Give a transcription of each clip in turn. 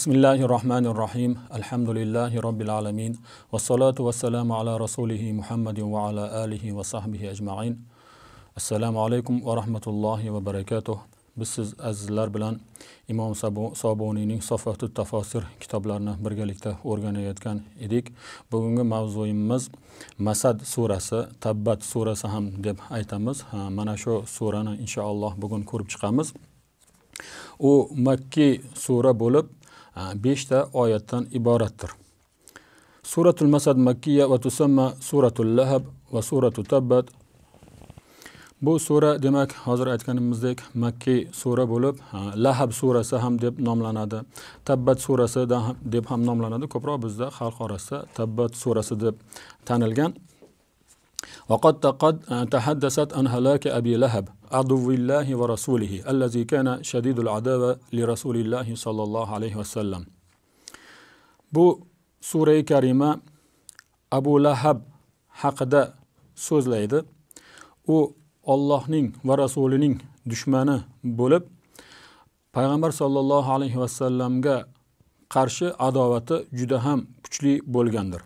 bismillahi rohmanir rohim alhamdulillahi robbil alamin vassalotu vassalamu ala rasulihi muhammadin va ala alihi va sahbihi ajmain assalomu alaykum va rahmatullohi va barakatuh biz siz azizlar bilan imom soboniyning sofatu tafosir kitoblarini birgalikda o'rganayotgan edik bugungi mavzuyimiz masad surasi tabbat surasi ham deb aytamiz mana shu surani inshaalloh bugun ko'rib chiqamiz u makki sura bo'lib beshta oyatdan iboratdir suratul masad makkiya va tusamma suratul lahab va suratu tabbat bu sura demak hozir aytganimizdek makki sura bo'lib lahab surasi ham deb nomlanadi tabbat surasi deb ham nomlanadi ko'proq bizda xalq orasida tabbat surasi deb tanilgan وقد قد تحدثت عن هلاك أبي لهب عدو الله ورسوله الذي كان شديد العداوة لرسول الله صلى الله عليه وسلم bu sura karima abu lahab haqida so'zlaydi u ollohning va rasulining dushmani bo'lib payg'ambar sollallohu alayhi vasallamga qarshi adovati juda ham kuchli bo'lgandir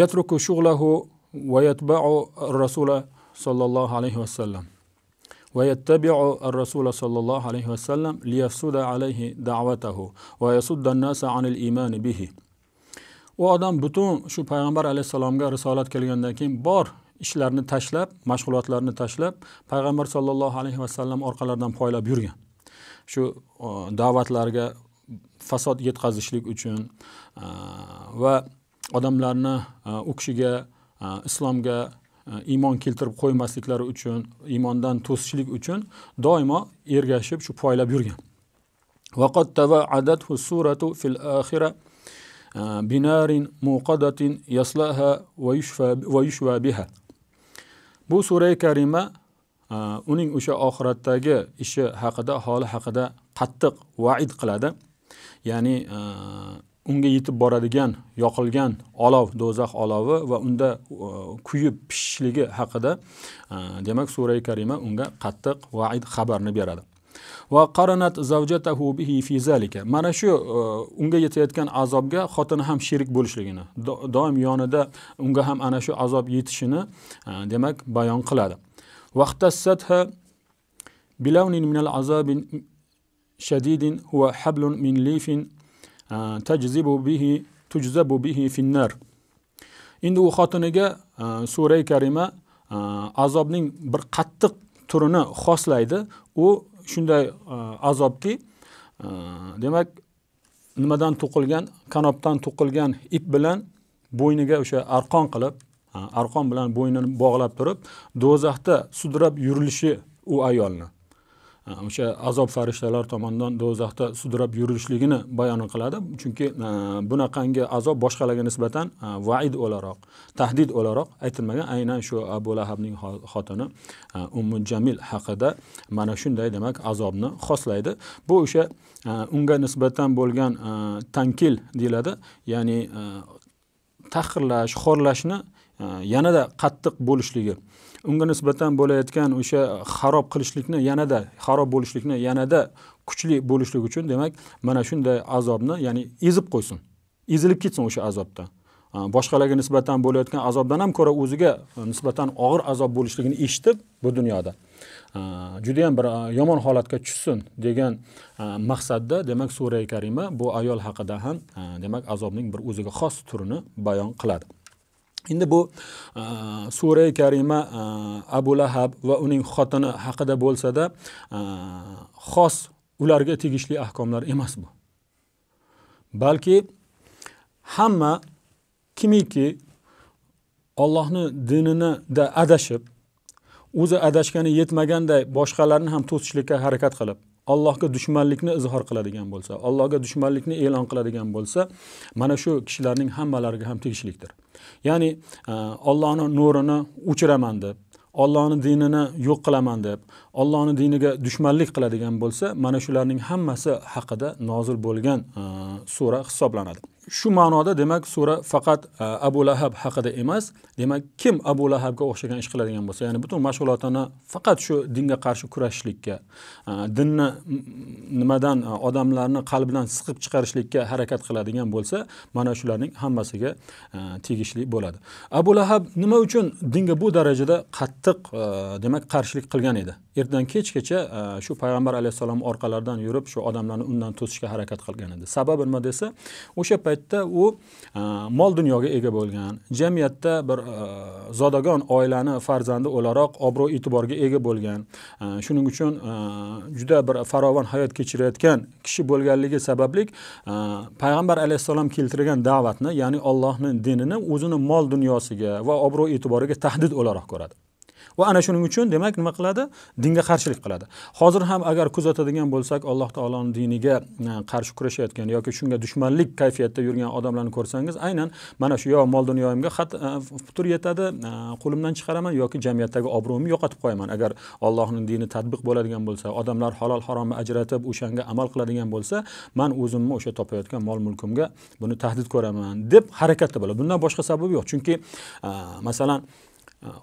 yatruku shughlahu va yatba'u ar-rasula sallallohu alayhi vasallam va yattabi'u ar-rasula sallallohu alayhi vasallam liyafsuda alayhi da'vatahu va yasudda an-nasa anil iymani bihi. U odam butun shu payg'ambar alayhisalomga risolat kelgandan keyin bor ishlarni tashlab, mashg'ulotlarni tashlab, payg'ambar sollallohu alayhi vasallam orqalaridan poylab yurgan. Shu uh, da'vatlarga fasod yetkazishlik uchun uh, va odamlarni uh, u kishiga Э, islomga э, iymon keltirib qo'ymasliklari uchun iymondan to'sishlik uchun doimo ergashib shu poylab yurgan e, bu sura karima e, uning o'sha oxiratdagi ishi haqida holi haqida qattiq vaid qiladi ya'ni e, unga yetib boradigan yoqilgan olov do'zax olovi va unda e, kuyib pishishligi haqida e, demak sura karima unga qattiq vaid xabarni beradi va qaranat zavjatahu bihi fi zalika mana shu e, unga yetayotgan azobga xotini ham sherik bo'lishligini doim yonida unga ham ana shu azob yetishini demak bayon qiladi vaqtassatha bilawnin minal azabin shadidin huwa hablun min lifin tajzibu bihi tujzabu bihi finnar endi u xotiniga sura karima azobning bir qattiq turini xoslaydi u shunday azobki demak nimadan to'qilgan kanobdan to'qilgan ip bilan bo'yniga o'sha arqon qilib arqon bilan bo'ynini bog'lab turib do'zaxda sudrab yurilishi u ayolni o'sha azob farishtalar tomonidan do'zaxda sudrab yurilishligini bayon qiladi chunki e, bunaqangi azob boshqalarga nisbatan e, vaid o'laroq tahdid o'laroq aytilmagan aynan shu abu lahabning xotini e, ummu jamil haqida mana shunday demak azobni xoslaydi bu o'sha unga nisbatan bo'lgan tankil deyiladi ya'ni tahqirlash xorlashni yanada qattiq bo'lishligi unga nisbatan bo'layotgan o'sha xarob qilishlikni yanada xarob bo'lishlikni yanada kuchli bo'lishlik uchun demak mana shunday azobni ya'ni ezib qo'ysin ezilib ketsin o'sha azobdan boshqalarga nisbatan bo'layotgan azobdan ham ko'ra o'ziga nisbatan og'ir azob bo'lishligini eshitib bu dunyoda judayam bir yomon holatga tushsin degan maqsadda demak sura karima bu ayol haqida ham demak azobning bir o'ziga xos turini bayon qiladi endi bu e, sura karima e, abu lahab va uning xotini haqida bo'lsada e, xos ularga tegishli ahkomlar emas bu balki hamma kimiki ollohni dinida adashib o'zi adashgani yetmaganday boshqalarni ham to'sishlikka harakat qilib allohga dushmanlikni izhor qiladigan bo'lsa allohga dushmanlikni e'lon qiladigan bo'lsa mana shu kishilarning hammalariga ham tegishlikdir ya'ni ollohni e, nurini o'chiraman deb ollohni dinini yo'q qilaman deb ollohni diniga dushmanlik qiladigan bo'lsa mana shularning hammasi haqida nozil bo'lgan e, sura hisoblanadi shu ma'noda demak sura faqat e, abu lahab haqida emas demak kim abu lahabga o'xshagan ish qiladigan bo'lsa ya'ni butun mashg'ulotini faqat shu dinga qarshi kurashishlikka e, dinni nimadan e, odamlarni qalbidan siqib chiqarishlikka harakat qiladigan bo'lsa mana shularning hammasiga tegishli bo'ladi abu lahab nima uchun dinga bu darajada qattiq demak qarshilik qilgan edi ertadan kechgacha shu payg'ambar alayhissalom orqalaridan yurib shu odamlarni undan to'sishga harakat qilgan edi sababi nima desa o'sha payt paytda u e, mol dunyoga ega bo'lgan jamiyatda bir e, zodagon oilani farzandi o'laroq obro' e'tiborga ega bo'lgan e, shuning uchun juda bir farovon hayot kechirayotgan kishi bo'lganligi sababli payg'ambar alayhissalom keltirgan da'vatni ya'ni ollohni dinini o'zini mol dunyosiga va obro' e'tiboriga tahdid o'laroq ko'radi va ana shuning uchun demak nima qiladi dinga qarshilik qiladi hozir ham agar kuzatadigan bo'lsak alloh taoloni diniga e, qarshi kurashayotgan yoki shunga dushmanlik kayfiyatda yurgan odamlarni ko'rsangiz aynan mana shu yo mol dunyoyimga e, putur yetadi e, qo'limdan chiqaraman yoki jamiyatdagi obro'yimni yo'qotib qo'yaman agar ollohni dini tadbiq bo'ladigan bo'lsa odamlar halol haromni ajratib o'shanga amal qiladigan bo'lsa man o'zimni o'sha topayotgan mol mulkimga buni tahdid ko'raman deb harakatda bo'ladi bundan boshqa sabab yo'q chunki masalan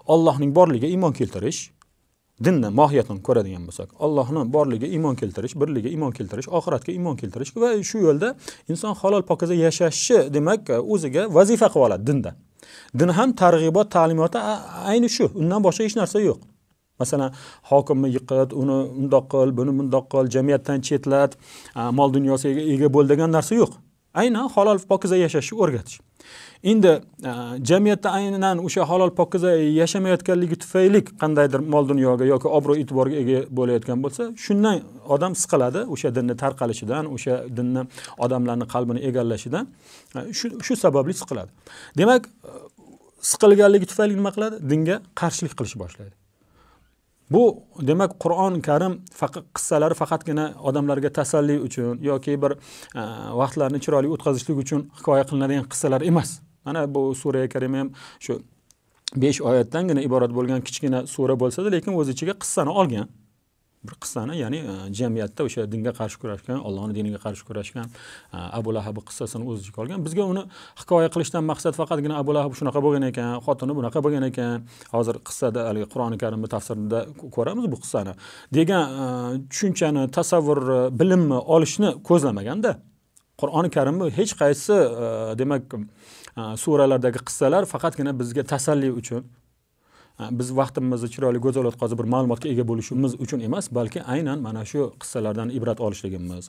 Allohning borligiga iymon keltirish, dinni mohiyatini ko'radigan bo'lsak, Allohning borligiga iymon keltirish, birligiga iymon keltirish, oxiratga iymon keltirish va shu yo'lda inson halol pokiza yashashi demak e, o'ziga vazifa qilib oladi dinda. Din ham targ'ibot ta'limoti ayni shu, undan boshqa hech narsa yo'q. masalan hokimni yiqit uni undoq qil buni bundoq qil jamiyatdan chetlat mol dunyosiga ega bo'l degan narsa yo'q aynan halol pokiza yashashni o'rgatish endi e, jamiyatda aynan o'sha halol pokiza yashamayotganligi tufayli qandaydir mol dunyoga yoki obro' e'tiborga ega bo'layotgan bo'lsa shundan odam siqiladi o'sha dinni tarqalishidan o'sha dinni odamlarni qalbini egallashidan e, shu sababli siqiladi demak e, siqilganligi tufayli nima qiladi dinga qarshilik qilishni boshlaydi bu demak qur'oni karim faqat qissalari faqatgina odamlarga tasalli uchun yoki bir vaqtlarni chiroyli o'tkazishlik uchun hikoya qilinadigan qissalar emas mana bu sura karima ham shu besh oyatdangina iborat bo'lgan kichkina sura bo'lsada lekin o'z ichiga qissani olgan bir qissani ya'ni e, jamiyatda o'sha dinga qarshi kurashgan ollohni diniga qarshi kurashgan e, abu lahabni qissasini o'z ichiga olgan bizga uni hikoya qilishdan maqsad faqatgina abu lahab shunaqa bo'lgan ekan xotini bunaqa bo'lgan ekan hozir qissada haligi qur'oni karimni tafsirida ko'ramiz bu qissani degan e, tushunchani tasavvurni bilimni olishni ko'zlamaganda qur'oni karimni hech qaysi demak suralardagi qissalar faqatgina bizga tasalli uchun biz vaqtimizni chiroyli go'zal o'tkazib bir ma'lumotga ega bo'lishimiz uchun emas balki aynan mana shu qissalardan ibrat olishligimiz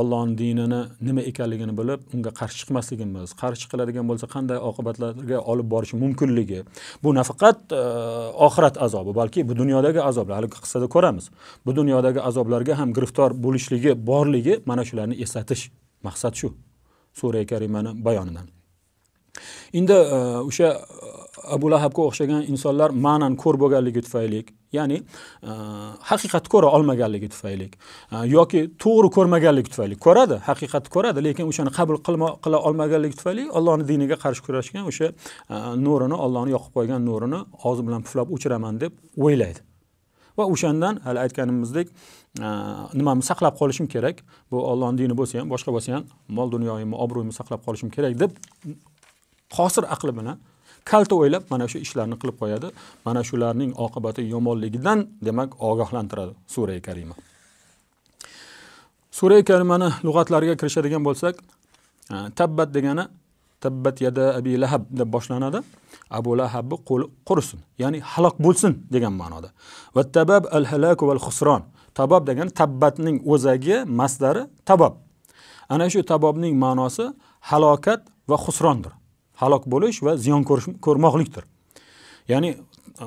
ollohni dinini nima ekanligini bilib unga qarshi chiqmasligimiz qarshi chiqiladigan bo'lsa qanday oqibatlarga olib borishi mumkinligi bu nafaqat e, oxirat azobi balki bu dunyodagi azoblar haligi qissada ko'ramiz bu dunyodagi azoblarga ham giriftor bo'lishligi borligi mana shularni eslatish maqsad shu sura karimani bayonidan endi e, o'sha e, abu lahabga o'xshagan insonlar ma'nan ko'r bo'lganligi tufayli ya'ni e, haqiqatni ko'ra olmaganligi tufayli yoki to'g'ri ko'rmaganligi tufayli ko'radi haqiqatni ko'radi lekin o'shani qabul qila olmaganligi tufayli ollohni diniga qarshi kurashgan o'sha nurini ollohni yoqib qo'ygan nurini og'zi bilan puflab o'chiraman deb o'ylaydi va o'shandan hali aytganimizdek nimamni saqlab qolishim kerak bu ollohni dini bo'lsa ham boshqa bo'lsa ham mol dunyoyimni obro'yimni saqlab qolishim kerak deb qosir aqli bilan kalta o'ylab mana shu ishlarni qilib qo'yadi mana shularning oqibati yomonligidan demak ogohlantiradi sura karima sura karimani lug'atlariga kirishadigan bo'lsak e, tabbat degani tabbat yada abi lahab deb boshlanadi abu lahabni qo'li qurisin ya'ni halok bo'lsin degan ma'noda va tabab al halaku val xusron tabob degani tabbatning o'zagi masdari tabob ana shu tabobning ma'nosi halokat va xusrondir halok bo'lish va ziyon ko'rmoqlikdir ya'ni e,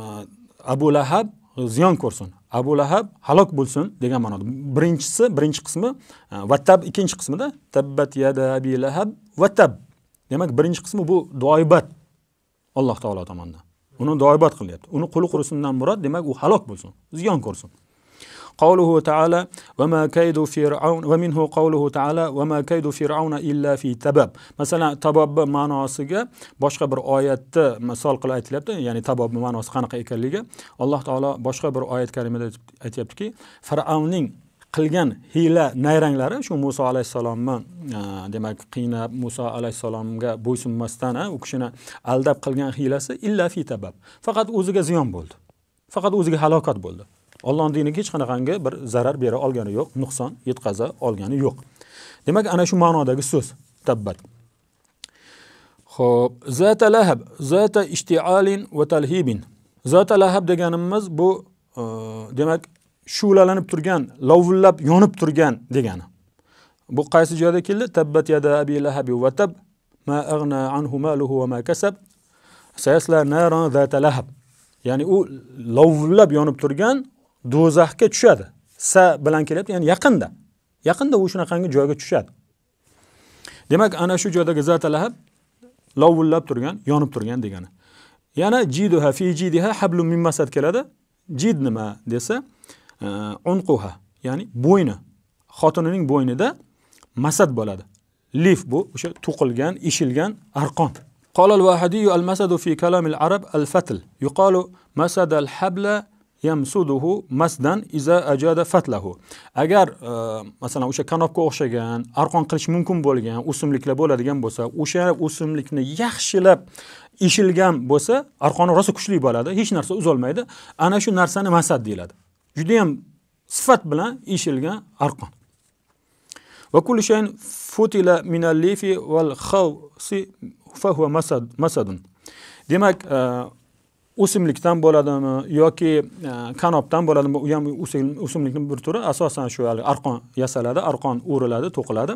abu lahab ziyon ko'rsin abu lahab halok bo'lsin degan ma'noda birinchisi birinchi qismi vattab e, ikkinchi qismida tabbat yada abi lahab vattab demak birinchi qismi bu doibat alloh taolo tomonidan uni doibat qilyapti uni quli qurisindan murod demak u halok bo'lsin ziyon ko'rsin قوله تعالى وما كيد فرعون ومنه قوله تعالى وما كيد فرعون إلا في تباب مثلا تباب ma'nosiga boshqa bir oyatda misol qilib aytilyapti ya'ni tabob ma'nosi qanaqa ekanligi alloh taolo boshqa bir oyat karimada aytyaptiki fir'avnning qilgan hiyla nayranglari shu muso alayhissalomni e, demak qiynab muso alayhissalomga bo'ysunmasdan e, u kishini aldab qilgan hiylasi illa fi tabab faqat o'ziga ziyon bo'ldi faqat o'ziga halokat bo'ldi Allohning diniga hech qanaqangi bir zarar bera olgani yo'q, nuqson yetkaza olgani yo'q. Demak, ana shu ma'nodagi so'z tabbat. Xo'p, zata lahab, zata ishtialin va talhibin. Zata lahab deganimiz bu e, demak shu'lalanib turgan, lovullab yonib turgan degani. Bu qaysi joyda keldi? Tabbat yada abi lahabi va tab ma aghna anhu maluhu va ma kasab sayasla nara zata lahab. Ya'ni u lovullab yonib turgan do'zaxga tushadi sa bilan kelyapti ya'ni yaqinda yaqinda u shunaqangi joyga tushadi demak ana shu joydagi zatalahab lovullab turgan yonib turgan degani yana jiduha fi jidiha hablu min masad keladi jid nima desa e, unquha ya'ni bo'yni xotinining bo'ynida masad bo'ladi lif bu o'sha to'qilgan eshilgan arqon قال الواحدي المسد في كلام العرب الفتل يقال masadal habla yamsuduhu masdan iza ajada fatlahu. Agar e, masalan o'sha kanopga o'xshagan, arqon qilish mumkin bo'lgan o'simliklar bo'ladigan bo'lsa, o'sha o'simlikni yaxshilab eshilgan bo'lsa, arqoni rosa kuchli bo'ladi, hech narsa uzolmaydi. Ana shu narsani masad deyiladi. Juda ham sifat bilan eshilgan arqon. kullu shayin futila lifi wal khawsi fa huwa masad masadun. Demak, e, o'simlikdan bo'ladimi yoki e, kanopdan bo'ladimi u ham o'simlikni bir turi asosan shu haligi arqon yasaladi arqon o'riladi to'qiladi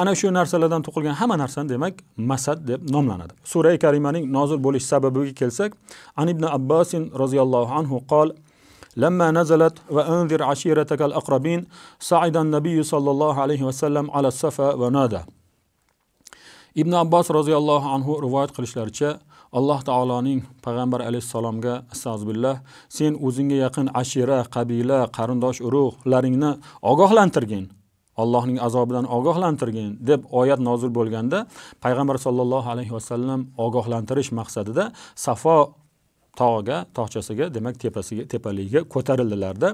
ana shu narsalardan to'qilgan hamma narsani demak masad deb nomlanadi suray karimaning nozil bo'lish sababiga kelsak an ibn abbosin roziyallohu anhu qol لما نزلت وأنذر عشيرتك الأقربين صعد النبي صلى الله عليه وسلم على الصفا ونادى ibn abbos roziyallohu anhu rivoyat qilishlaricha Alloh taoloning payg'ambar alayhisalomga astag'firullah sen o'zingga yaqin ashira, qabila, qarindosh urug'laringni ogohlantirgin. Allohning azobidan ogohlantirgin deb oyat nozil bo'lganda payg'ambar sollallohu alayhi vasallam ogohlantirish maqsadida Safo tog'iga, tog'chasiga, demak tepasiga, tepaligiga ko'tarildilarda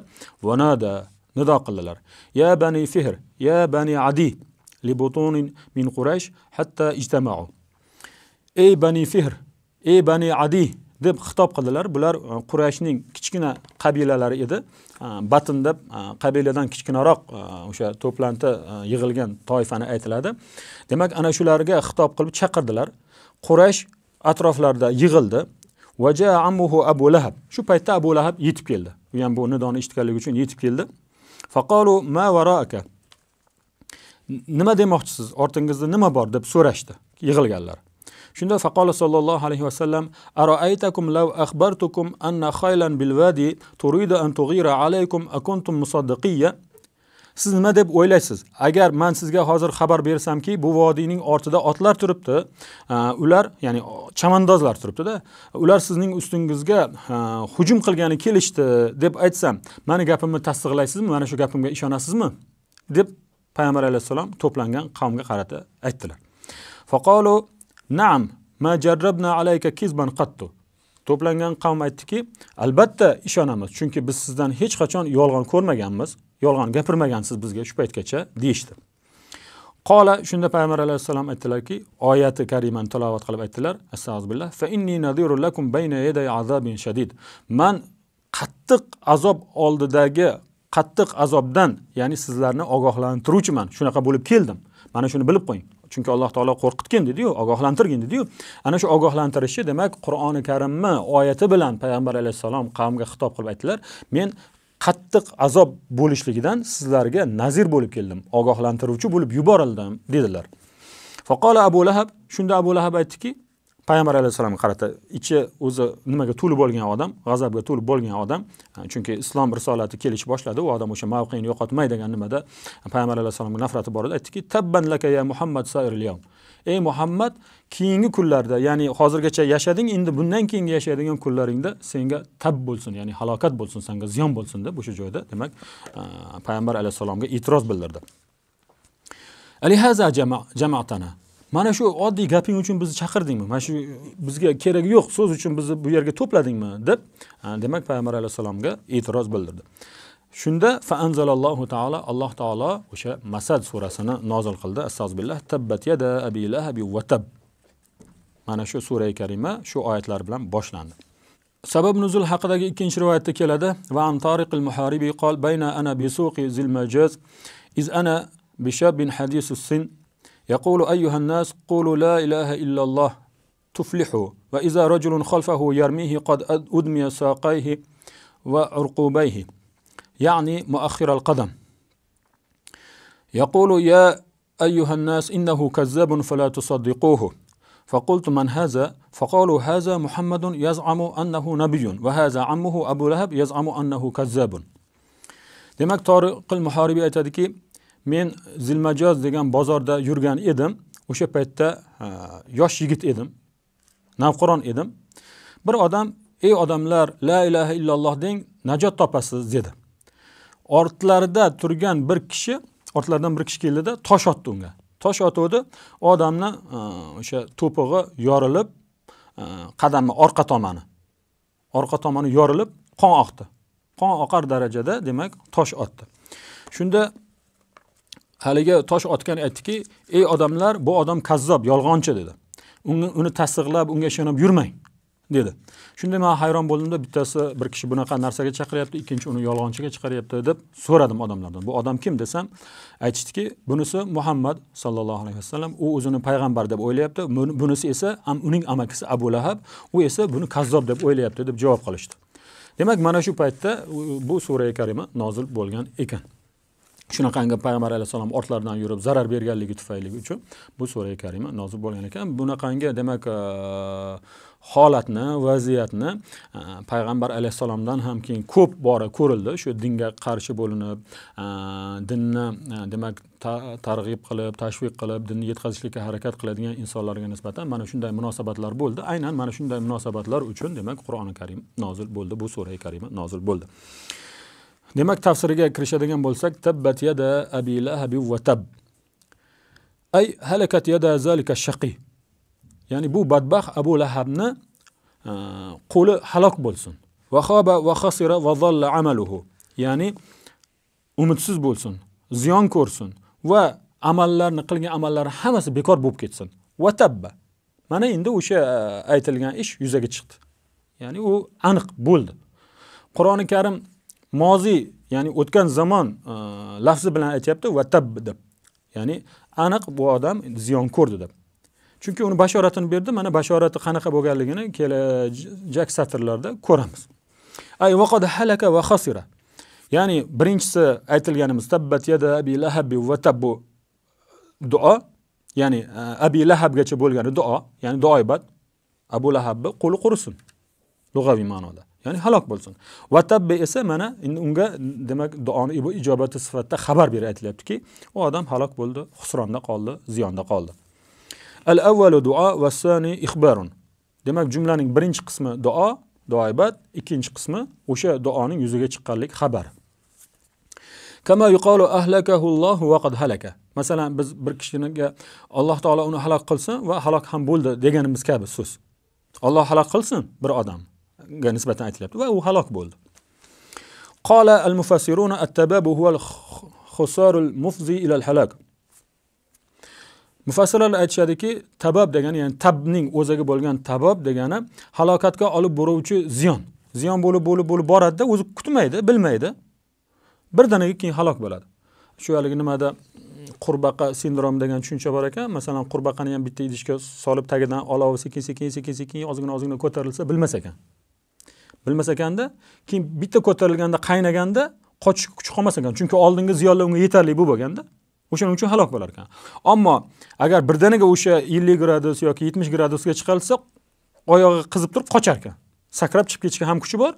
vanada nido qildilar. Ya bani Fihr, ya bani Adi li butunin min Quraysh hatta ijtama'u. Ey bani Fihr, ey bani adi deb xitob qildilar bular e, qurayshning kichkina qabilalari edi e, batn deb e, qabiladan kichkinaroq o'sha to'planti yig'ilgan toifani aytiladi demak ana shularga xitob qilib chaqirdilar qurash atroflarida yig'ildi vaja amuhu abu lahab shu paytda abu lahab yetib keldi u ham bu nidoni eshitganligi uchun yetib keldi faqolu ma varoaka nima demoqchisiz ortingizda nima bor deb so'rashdi yig'ilganlar shunda faqola sollallohu alayhi vasallam araaytakum lav axbartukum anna khaylan bil bilvadi turidu an tughira alaykum akuntum musaddiqiyya siz nima deb o'ylaysiz agar man sizga hozir xabar bersamki bu vodiyning ortida otlar turibdi ular ya'ni chamandozlar turibdida ular sizning ustingizga hujum qilgani kelishdi deb aytsam mani gapimni tasdiqlaysizmi mana shu gapimga ishonasizmi deb payg'ambar alayhissalom to'plangan qavmga qarata aytdilar faqolu Naam, ma jarrabna alayka kizban qattu. To'plangan qavm aytdiki, albatta ishonamiz, chunki biz sizdan hech qachon yolg'on ko'rmaganmiz, yolg'on gapirmagansiz bizga shu paytgacha deyishdi. Qola shunda payg'ambar alayhis solom aytdilarki, oyati karimani tilovat qilib aytdilar, astag'firullah, fa inni nadirul lakum bayna yaday azabin shadid. Man qattiq azob oldidagi qattiq azobdan, ya'ni sizlarni ogohlantiruvchiman. Shunaqa bo'lib keldim. Mana shuni bilib qo'ying. chunki alloh taolo qo'rqitgin dediyu ogohlantirgin dediyu ana shu ogohlantirishi demak qur'oni karimni oyati bilan payg'ambar alayhissalom qavmga xitob qilib aytdilar men qattiq azob bo'lishligidan sizlarga nazir bo'lib keldim ogohlantiruvchi bo'lib yuborildim dedilar faqola abu lahab shunda abu lahab aytdiki payg'ambar alayhissalomga qarata ichi o'zi nimaga to'lib bo'lgan odam g'azabga to'lib bo'lgan odam e, chunki islom risolati kelish boshladi u odam o'sha mavqeini yo'qotmay degan nimada payg'ambar alayhissalomga nafrati bor edi aytdiki tabban laka ya muhammad sairil ey muhammad keyingi kunlarda ya'ni hozirgacha yashading endi bundan keyingi yashaydigan kunlaringda senga tab bo'lsin ya'ni halokat bo'lsin senga ziyon bo'lsin deb o'sha joyda demak e, payg'ambar alayhissalomga e'tiroz bildirdi jamatana mana shu oddiy gaping uchun bizni chaqirdingmi mana shu bizga keragi yo'q so'z uchun bizni bu yerga to'pladingmi deb demak payg'ambar alayhissalomga e'tiroz bildirdi shunda faanzalallohu taolo alloh taolo o'sha masad surasini nozil qildi astag'billah tabbat yada abi lahabi va tab mana shu sura karima shu oyatlar bilan boshlandi sabab nuzul haqidagi ikkinchi rivoyatda keladi va an al muharibi qol bayna ana bisuqi zil majaz iz ana bishab bin hadisus sin يقول أيها الناس قولوا لا إله إلا الله تفلحوا وإذا رجل خلفه يرميه قد أدمي ساقيه وعرقوبيه يعني مؤخر القدم يقول يا أيها الناس إنه كذاب فلا تصدقوه فقلت من هذا فقالوا هذا محمد يزعم أنه نبي وهذا عمه أبو لهب يزعم أنه كذاب دمك طارق المحاربي أتدكي men zilmajoz degan bozorda yurgan edim o'sha paytda yosh yigit edim navqiron edim bir odam ey odamlar la ilaha illalloh deng najot topasiz dedi ortlarida turgan bir kishi ortlaridan bir kishi keldida tosh otdi unga tosh otuvdi odamni o'sha to'pig'i yorilib qadami orqa tomoni orqa tomoni yorilib qon oqdi qon oqar darajada demak tosh otdi shunda haligi tosh otgan aytdiki ey odamlar bu odam kazzob yolg'onchi dedi uni, uni tasdiqlab unga ishonib yurmang dedi shunda man hayron bo'ldimda bittasi bir kishi bunaqa narsaga chaqiryapti ikkinchi uni yolg'onchiga chiqaryapti deb so'radim odamlardan bu odam kim desam aytishdiki bunisi muhammad sollallohu alayhi vasallam u o'zini payg'ambar deb o'ylayapti bunisi esa uning amakisi abu lahab u esa buni kazzob deb o'ylayapti deb javob qilishdi demak mana shu paytda bu sura karima nozil bo'lgan ekan shunaqangi payg'ambar alayhissalom ortlaridan yurib zarar berganligi tufayli uchun bu sura karima nozil bo'lgan ekan bunaqangi demak e, holatni vaziyatni e, payg'ambar alayhissalomdan ham keyin ko'p bora ko'rildi shu dinga qarshi bo'linib e, dinni demak targ'ib qilib tashviq qilib dinni yetkazishlikka harakat qiladigan insonlarga nisbatan mana shunday munosabatlar bo'ldi aynan mana shunday munosabatlar uchun demak qur'oni karim nozil bo'ldi bu sura karima nozil bo'ldi demak tafsiriga kirishadigan bo'lsak tabbat yada abi lahabi va tab ay halakat yada zalika shaqi ya'ni bu badbaxt abu lahabni e, qo'li halok bo'lsin va xoba va xasira va zalla amaluhu ya'ni umidsiz bo'lsin ziyon ko'rsin va amallarni qilgan amallari hammasi bekor bo'lib ketsin va tabba mana endi o'sha e, aytilgan ish yuzaga chiqdi ya'ni u aniq bo'ldi qur'oni karim moziy ya'ni o'tgan zamon e, lafzi bilan aytyapti vatab deb ya'ni aniq bu odam ziyon ko'rdi deb chunki uni bashoratini berdi mana bashorati qanaqa bo'lganligini kelajak satrlarda ko'ramiz ay vaqad halaka va xasira ya'ni birinchisi aytilganimiz tabbat yada abi lahabi va tabbu duo ya'ni e, abi lahabgacha bo'lgani duo ya'ni duoibat abu lahabni qo'li qurisin lug'aviy ma'noda ya'ni halok bo'lsin va tabbi esa mana endi unga demak duoni ijobati sifatida xabar berib aytilyaptiki u odam halok bo'ldi husronda qoldi ziyonda qoldi al avvalu duo va sani ixbarun demak jumlaning birinchi qismi duo duoibat ikkinchi qismi o'sha duoning yuzaga chiqqanlik xabar kama yuqalu ahlakahullohu vaqad halaka masalan biz bir kishiga alloh taolo uni halok qilsin va halok ham bo'ldi deganimiz kabi so'z olloh halok qilsin bir odamni ga nisbatan aytilyapti va u halok bo'ldi qola al mufassiruna al huval al mufzi ila al halak mufassirlar aytishadiki tabab degani ya'ni tabning o'ziga bo'lgan tabab degani halokatga olib boruvchi ziyon ziyon bo'lib bo'lib bo'lib boradida o'zi kutmaydi bilmaydi birdaniga keyin halok bo'ladi shu haligi nimada qurbaqa sindrom degan tushuncha bor ekan masalan qurbaqani ham bitta idishga solib tagidan olov sekin sekin sekin sekin ozgina ozgina ko'tarilsa bilmas ekan bilmas ekanda keyin bitta ko'tarilganda qaynaganda qochishga kuchi qolmas ekan chunki oldingi ziyonlar unga yetarli bu bo'lganda o'shaning uchun halok bo'lar ekan ammo agar birdaniga o'sha ellik gradus yoki yetmish gradusga chiqarilsa oyog'i qizib turib qochar ekan sakrab chiqib ketishga ham kuchi bor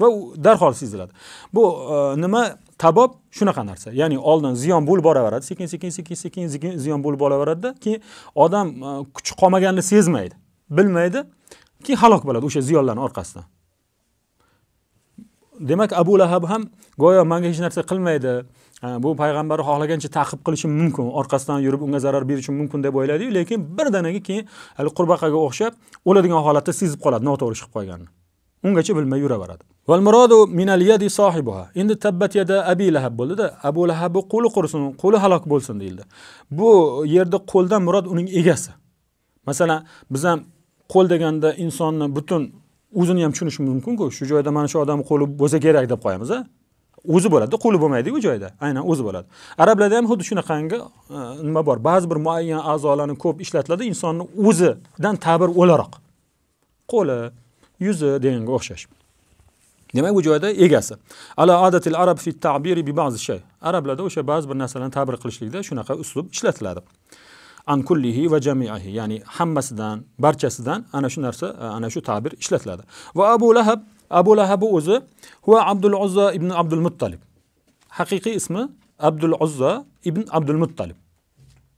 va u darhol seziladi bu e, nima tabob shunaqa narsa ya'ni oldin ziyon bo'lib boraveradi sekin sekin sekin sekin ziyon bo'lib boraveradida keyin odam e, kuchi qolmaganini sezmaydi bilmaydi keyin halok bo'ladi o'sha ziyonlarni orqasidan demak abu lahab ham go'yo manga hech narsa qilmaydi bu payg'ambarni xohlagancha ta'qib qilishi mumkin orqasidan yurib unga zarar berishi mumkin deb o'yladiyu lekin birdaniga keyin hali qurbaqaga o'xshab o'ladigan holatda sezib qoladi noto'g'ri chiqib qolganini ungacha bilmay yuraveradi val murodu sohibuha endi tabbat yada abi lahab bo'ldida abu lahabni qo'li qursin qo'li halok bo'lsin deyildi bu yerda qo'ldan murod uning egasi masalan biz ham qo'l deganda insonni butun o'zini ham tushunishi mumkinku shu joyda mana shu odamni qo'li bo'lsa kerak deb qo'yamiz a o'zi bo'ladida qo'li bo'lmaydiku joyda aynan o'zi bo'ladi arablarda ham xuddi shunaqangi e, nima bor ba'zi bir muayyan a'zolarni ko'p ishlatiladi insonni o'zidan ta'bir o'laroq qo'li yuzi deganga o'xshash demak bu joyda egasi ala adatil arab fi ta'biri bi ba'zi shay arablarda o'sha ba'zi bir narsalarni ta'bir qilishlikda shunaqa uslub ishlatiladi an kullihi ve cemiahi. Yani hammasidan, barchasidan ana şu narsa, e, ana şu ta'bir ishlatiladi. Va Abu Lahab, Abu Lahab o'zi huwa Abdul Uzza ibn Abdul Muttalib. Haqiqiy ismi Abdul Uzza ibn Abdul Muttalib.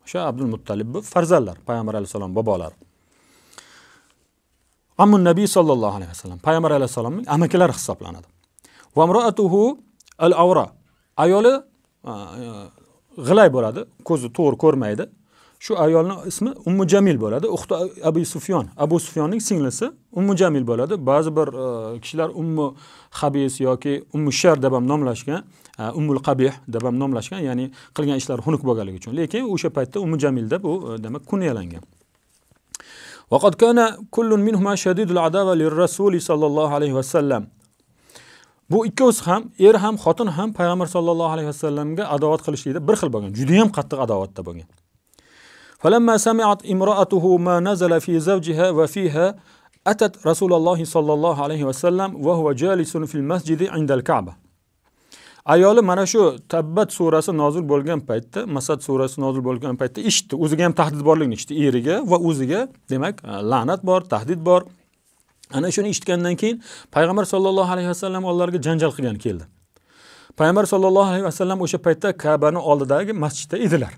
O'sha Abdul Muttalibni farzandlar, Payg'ambar alayhisalom bobolari. Ammun Nabiy sallallohu alayhi vasallam, Payg'ambar alayhisalomning amakilari hisoblanadi. ve imroatuhu al-awra. Ayoli e, e, g'ilay bo'ladi, ko'zi to'g'ri ko'rmaydi. shu ayolni ismi ummu jamil bo'ladi uxti abu sufyon abu sufyonning singlisi ummu jamil bo'ladi ba'zi bir e, kishilar ummu habis yoki ummu shar deb ham nomlashgan e, ummul qabih deb ham nomlashgan ya'ni qilgan ishlari xunuk bo'lganligi uchun lekin o'sha paytda ummu jamil deb u e, demak kunyalangan وقد كان كل منهما شديد العداوة للرسول صلى الله عليه وسلم bu ikkovsi ham er ham xotin ham payg'ambar sollallohu alayhi vasallamga adovat qilishlikda bir xil bo'lgan judayam qattiq adovatda bo'lgan فلما سمعت امرأته ما نزل في زوجها وفيها أتت رسول الله صلى الله عليه وسلم وهو جالس في المسجد عند الكعبة ayoli mana shu tabbat surasi nozil bo'lgan paytda masad surasi nozil bo'lgan paytda eshitdi o'ziga ham tahdid borligini eshitdi eriga va o'ziga demak e, la'nat bor tahdid bor ana shuni eshitgandan keyin payg'ambar sollallohu alayhi vasallam ularga janjal qilgani keldi payg'ambar sollallohu alayhi vasallam o'sha paytda kabani oldidagi masjidda edilar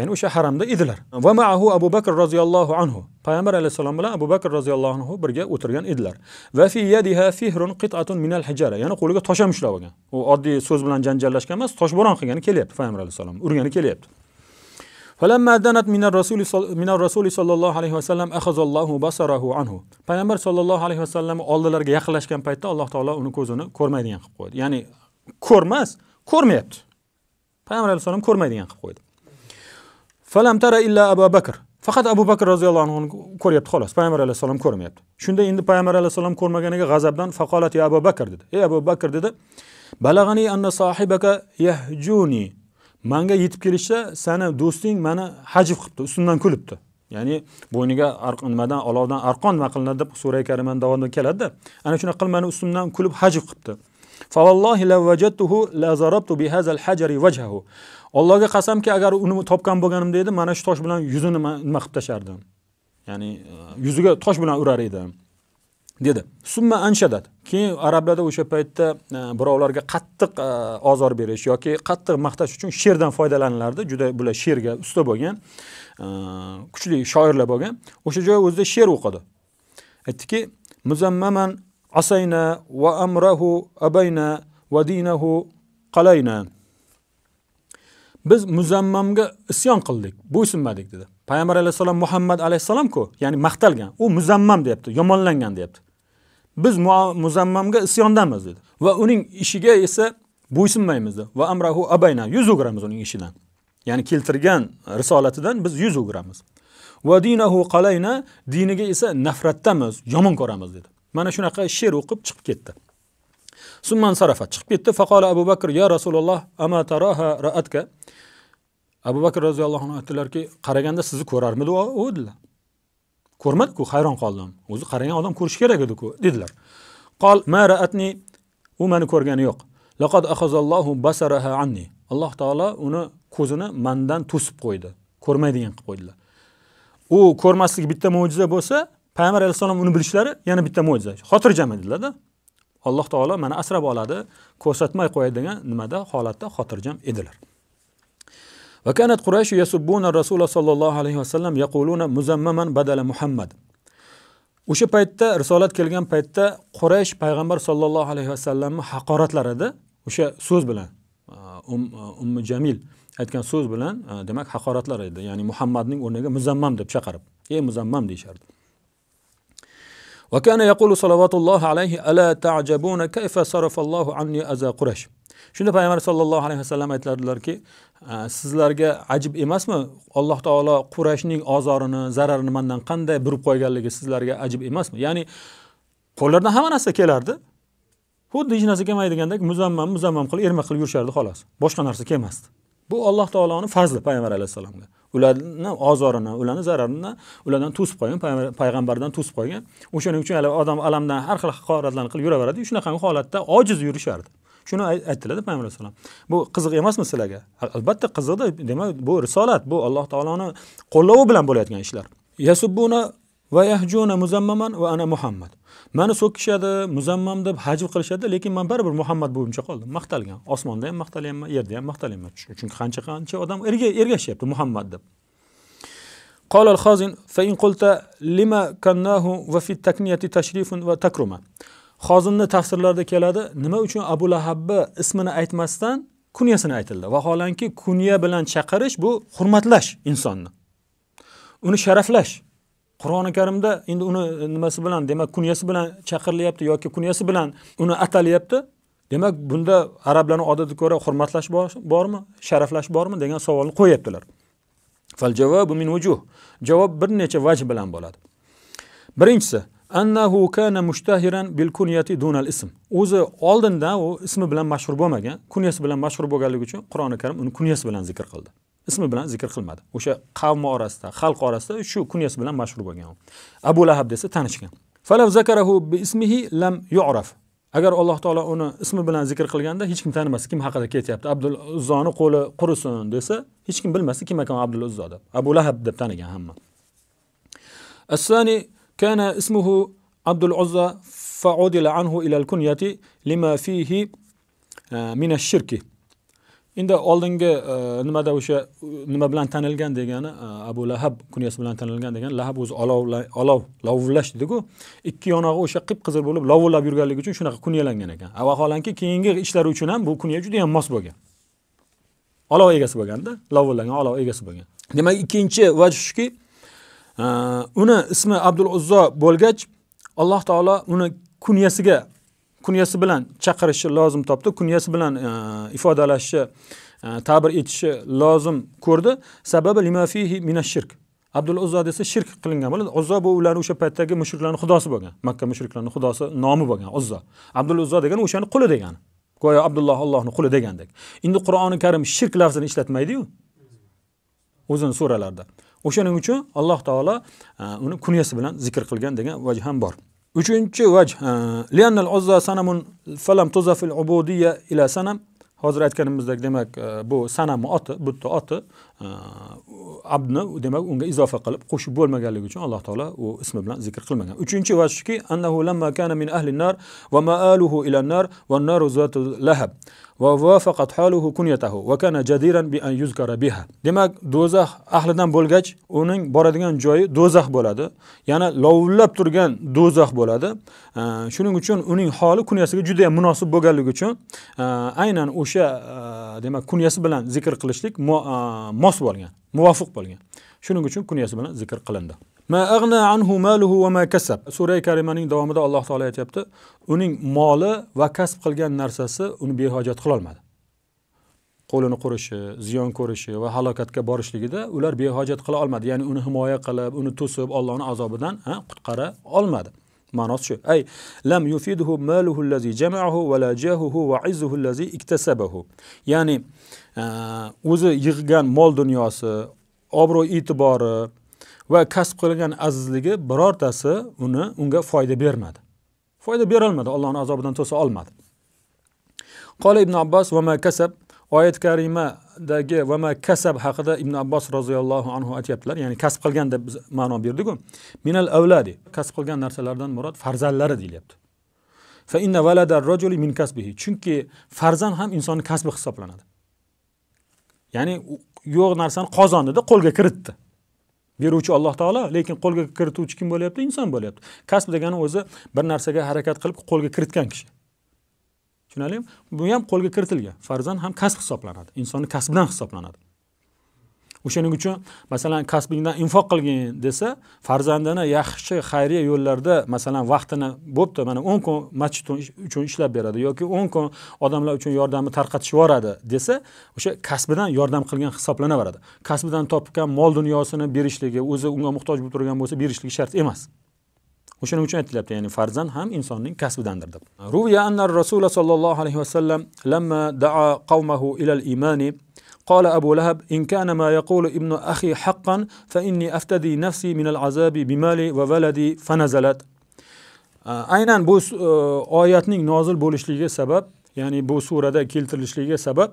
ya'ni o'sha haramda edilar va maahu abu bakr roziyallohu anhu payg'ambar alayhissalom bilan abu bakr roziyallohu anhu birga o'tirgan edilar va fi yadiha fihrun qit'atun minal hijara ya'ni qo'liga tosh ham ushlab olgan u oddiy so'z bilan janjallashgan emas toshbo'ron qilgani kelyapti payg'ambar alayhissalom urgani kelyapti فلما دنت من الرسول من الرسول صلى الله عليه وسلم اخذ الله بصره عنه payg'ambar sollallohu alayhi vasallam oldilariga yaqinlashgan paytda Alloh taolo uni ko'zini ko'rmaydigan qilib qo'ydi ya'ni ko'rmas ko'rmayapti payg'ambar alayhissalom ko'rmaydigan qilib qo'ydi falam tara illa abu bakr faqat abu bakr roziyallohu anhuni ko'ryapti xolos payg'ambar alayhissalom ko'rmayapti shunda endi payg'ambar alayhissalom ko'rmaganiga g'azabdan faqolat ya abu bakr dedi ey abu bakr dedi balag'ani anna sohibaka yahjuni manga yetib kelishsa sani do'sting mani hajv qilibdi ustimdan kulibdi ya'ni bo'yniga nimadan olovdan arqon nima qilinadi deb sura karimani davomida keladida ana shunaqa qilib mani ustimdan kulib hajv qilibdi Allohga qasamki, agar uni topgan bo'lganimda edi, mana shu tosh bilan yuzini nima qilib tashardim. Ya'ni e, yuziga tosh bilan urar edim. dedi. Summa anshadat. Keyin arablarda o'sha paytda e, birovlarga qattiq e, ozor berish yoki qattiq maqtash uchun she'rdan foydalanilardi. Juda bular she'rga usta bo'lgan, kuchli shoirlar bo'lgan. O'sha joy o'zida she'r o'qidi. Aytdiki: "Muzammaman asayna va amrahu abayna va dinahu qalayna." biz muzammamga isyon qildik, bo'ysunmadik dedi. Payg'ambar alayhissalom Muhammad alayhissalomku ya'ni maqtalgan, u muzammam deyapti, yomonlangan deyapti. Biz muzammamga isyondamiz dedi va uning ishiga esa bo'ysunmaymiz dedi. Va amrahu abayna yuz o'giramiz uning ishidan. Ya'ni keltirgan risolatidan biz yuz o'giramiz. Va dinahu qalayna diniga esa nafratdamiz, yomon ko'ramiz dedi. Mana shunaqa she'r o'qib chiqib ketdi. summan sarafa chiqib ketdi faqola abu bakr ya rasululloh ama taroha raatka abu bakr roziyallohu anhu aytdilarki qaraganda sizni ko'rarmidi u dedilar ko'rmadiku hayron qoldim o'zi qaragan odam ko'rishi kerak ediku dedilar qol ma raatni u mani ko'rgani yo'q laqad basaraha anni alloh taolo uni ko'zini mandan to'sib qo'ydi ko'rmaydigan qilib qo'ydilar u ko'rmasligi bitta mo'jiza bo'lsa payg'ambar alayhissalom uni bilishlari yana bitta mo'jiza xotirjam edilarda alloh taolo mana asrab oladi ko'rsatmay qo'yadigan nimada holatda xotirjam edilar vakanat قريش yasubbuna الرسول sollallohu alayhi vasallam yaquluna muzammaman badala muhammad o'sha paytda risolat kelgan paytda quraysh payg'ambar sollallohu alayhi vasallamni haqoratlar edi o'sha so'z bilan uh, um, uh, ummi jamil aytgan so'z bilan uh, demak haqoratlar edi ya'ni muhammadning o'rniga muzammam deb chaqirib ey muzammam deyishardi وكان يقول صلوات الله عليه ألا تعجبون كيف صرف الله عني أذى قريش shunda payg'ambar sollallohu alayhi vasallam aytadilarki sizlarga ajib emasmi alloh taolo qurashning ozorini zararini mandan qanday burib qo'yganligi sizlarga ajib emasmi ya'ni qo'llaridan hamma narsa kelardi xuddi hech narsa kelmaydigandek muzammam muzammam qilib ermak qilib yurishardi xolos boshqa narsa kelmasdi bu alloh taoloni fazli payg'ambar alayhissalomga ularni ozorini ularni zararini ulardan to'sib qo'ygan payg'ambardan to'sib qo'ygan o'shaning uchun hali odam alamdan har xil haqoratlarni qilib yuraveradiyu shunaqangi holatda ojiz yurishardi shuni aytdilarda payg'ambar alayhisalom bu qiziq emasmi sizlarga albatta qiziqda demak bu risolat bu alloh taoloni qo'llovi bilan bo'layotgan ishlar yasubbuna va yahjuna muzammaman va ana muhammad mani so'kishadi muzammam deb hajv qilishadi lekin man baribir muhammad bo'lguncha qoldim maqtalgan osmonda ham maqtalyapman yerda ham maqtalyapman chunki qancha qancha odam ergashyapti muhammad deb قال الخازن فإن قلت لما كناه وفي التكنية تشريف وتكرمة xozinni tafsirlarida keladi nima uchun abu lahabni ismini aytmasdan kunyasini aytildi vaholanki kunya bilan chaqirish bu hurmatlash insonni uni sharaflash Qur'oni Karimda endi uni nimasi bilan, demak, kunyasi bilan chaqirilyapti yoki kunyasi bilan uni atalyapti. Demak, bunda arablarning odatiga ko'ra hurmatlash bormi, sharaflash bormi degan savolni qo'yyaptilar Fal min wujuh. Javob bir necha vaj bilan bo'ladi. Birinchisi, annahu kana mushtahiran bil kunyati dunal ism. O'zi oldindan u ismi bilan mashhur bo'lmagan, kunyasi bilan mashhur bo'lganligi uchun Qur'oni Karim uni kunyasi bilan zikr qildi. ismi bilan zikr qilmadi o'sha qavmi orasida xalq orasida shu kunyasi bilan mashhur bo'lgan abu lahab desa tanishgan falav zakarahu bi ismihi lam yu'raf agar alloh taolo uni ismi bilan zikr qilganda hech kim tanimasa kim haqida ketyapti abdul uzzoni qo'li qurisin desa hech kim bilmasdi kim ekan abdul uzzo deb abu lahab deb tanigan hamma الثاني كان اسمه عبد العزى فعدل عنه إلى الكنية لما فيه من الشرك endi oldingi e, nimada o'sha nima bilan tanilgan degani e, abu lahab kunyasi bilan tanilgan degani lahab o'zi olov olov lovullash dediku ikki yonog'i o'sha qip qizil bo'lib lovullab yurganligi uchun shunaqa kunyalangan ekan vaholanki keyingi ishlari uchun ham bu kunya juda yam mos bo'lgan olov egasi bo'lganda lovullagan olov egasi bo'lgan demak ikkinchi vaj shuki e, uni ismi abdul uzzo bo'lgach alloh taolo uni kunyasiga kunyasi bilan chaqirishi lozim topdi kunyasi bilan e, ifodalashni e, ta'bir etishi lozim ko'rdi sababi lima fihi minash shirk abdul uzzo desa shirk qilingan bo'ladi uzzo bu ularni o'sha paytdagi mushriklarni xudosi bo'lgan makka mushriklarni xudosi nomi bo'lgan uzzo abdul uzzo degani o'shani quli degani go'yo abdulloh allohni quli degandek endi qur'oni karim shirk lafzini ishlatmaydiyu o'zini suralarida o'shaning uchun alloh taolo e, uni kunyasi bilan zikr qilgan degan vaj ham bor Üçüncü vecih. Liyennel uzza sanamun felem tuzafil ubudiyye ila sanam. Hazır etkenimizdeki demek e, bu sanamu atı, bütü atı. abdni demak unga izofa qilib qo'shib bo'lmaganligi uchun alloh taolo u ismi bilan zikr qilmagan uchinchi vajh shuki annahu lamma kana min ahli nar va maaluhu ila nar va naru zatu lahab va vafaqat haluhu kunyatahu va kana jadiran bi an yuzkara biha demak do'zax ahlidan bo'lgach uning boradigan joyi do'zax bo'ladi yana lovullab turgan do'zax bo'ladi shuning uchun uning holi kunyasiga juda ham munosib bo'lganligi uchun aynan o'sha demak kunyasi bilan zikr qilishlik mo mos bo'lgan, muvofiq bo'lgan. Shuning uchun kunyasi bilan zikr qilindi. Ma aghna anhu maluhu va ma Sura Karimaning davomida Alloh taolo aytayapti, uning moli va kasb qilgan narsasi uni behojat qila olmadi. qo'lini qurishi, ziyon ko'rishi va halokatga borishligida ular behojat qila olmadi. Ya'ni uni himoya qilib, uni to'sib, Allohning azobidan qutqara olmadi. Ma'nosi shu. Ay lam yufiduhu maluhu allazi jama'ahu va la jahuhu va izzuhu allazi iktasabahu. Ya'ni o'zi yig'gan mol dunyosi obro' e'tibori va kasb qilgan azizligi birortasi uni unga foyda bermadi foyda berolmadi allohni azobidan to'sa olmadi qola ibn abbos vama kasab oyat karimadagi vama kasab haqida ibn abbos roziyallohu anhu aytyaptilar ya'ni kasb qilgan deb biz ma'no berdiku minal avladi kasb qilgan narsalardan murod farzandlari deyilyapti fa inna valada rajuli min kasbihi chunki farzand ham insonni kasbi hisoblanadi ya'ni yo'q narsani qozonida qo'lga kiritdi beruvchi alloh taolo lekin qo'lga kirituvchi kim bo'lyapti inson bo'lyapti kasb degani o'zi bir narsaga harakat qilib qo'lga kiritgan kishi tushunarlimi bu ham qo'lga kiritilgan farzand ham kasb hisoblanadi insonni kasbidan hisoblanadi o'shaning uchun masalan kasbingdan infoq qilgin desa farzandini yaxshi xayriya yo'llarda masalan vaqtini bo'pti mana o'n kun masjid uchun ishlab beradi yoki o'n kun odamlar uchun yordamni tarqatishib yuboradi desa o'sha kasbidan yordam qilgan hisoblanaveradi kasbidan topgan mol dunyosini berishligi o'zi unga muhtoj bo'lib turgan bo'lsa berishligi shart emas o'shaning uchun aytilyapti ya'ni farzand ham insonning kasbidandir deb ruviya anna rasululloh sollallohu alayhi vasallam lamma daa qavmahu al imani قال أبو لهب إن كان ما يقول ابن أخي حقا فإني أفتدي نفسي من العذاب بمالي وولدي فنزلت aynan bu oyatning nozil bo'lishligiga sabab ya'ni bu surada keltirilishligiga sabab